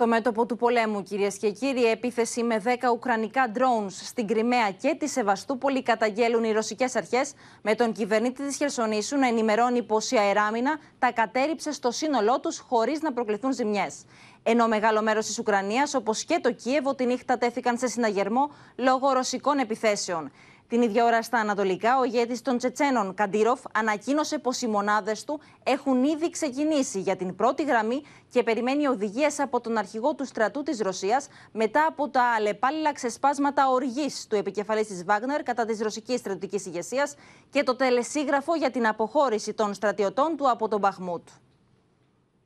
Στο μέτωπο του πολέμου, κυρίες και κύριοι, επίθεση με 10 ουκρανικά drones στην Κρυμαία και τη Σεβαστούπολη καταγγέλουν οι ρωσικές αρχές, με τον κυβερνήτη της Χερσονήσου να ενημερώνει πως η αεράμινα τα κατέριψε στο σύνολό τους χωρίς να προκληθούν ζημιές. Ενώ μεγάλο μέρος της Ουκρανίας, όπως και το Κίεβο, τη νύχτα τέθηκαν σε συναγερμό λόγω ρωσικών επιθέσεων. Την ίδια ώρα στα Ανατολικά, ο ηγέτης των Τσετσένων Καντήροφ ανακοίνωσε πως οι μονάδες του έχουν ήδη ξεκινήσει για την πρώτη γραμμή και περιμένει οδηγίες από τον αρχηγό του στρατού της Ρωσίας μετά από τα αλλεπάλληλα ξεσπάσματα οργής του επικεφαλής της Βάγνερ κατά της ρωσικής στρατιωτικής ηγεσίας και το τελεσίγραφο για την αποχώρηση των στρατιωτών του από τον Μπαχμούτ.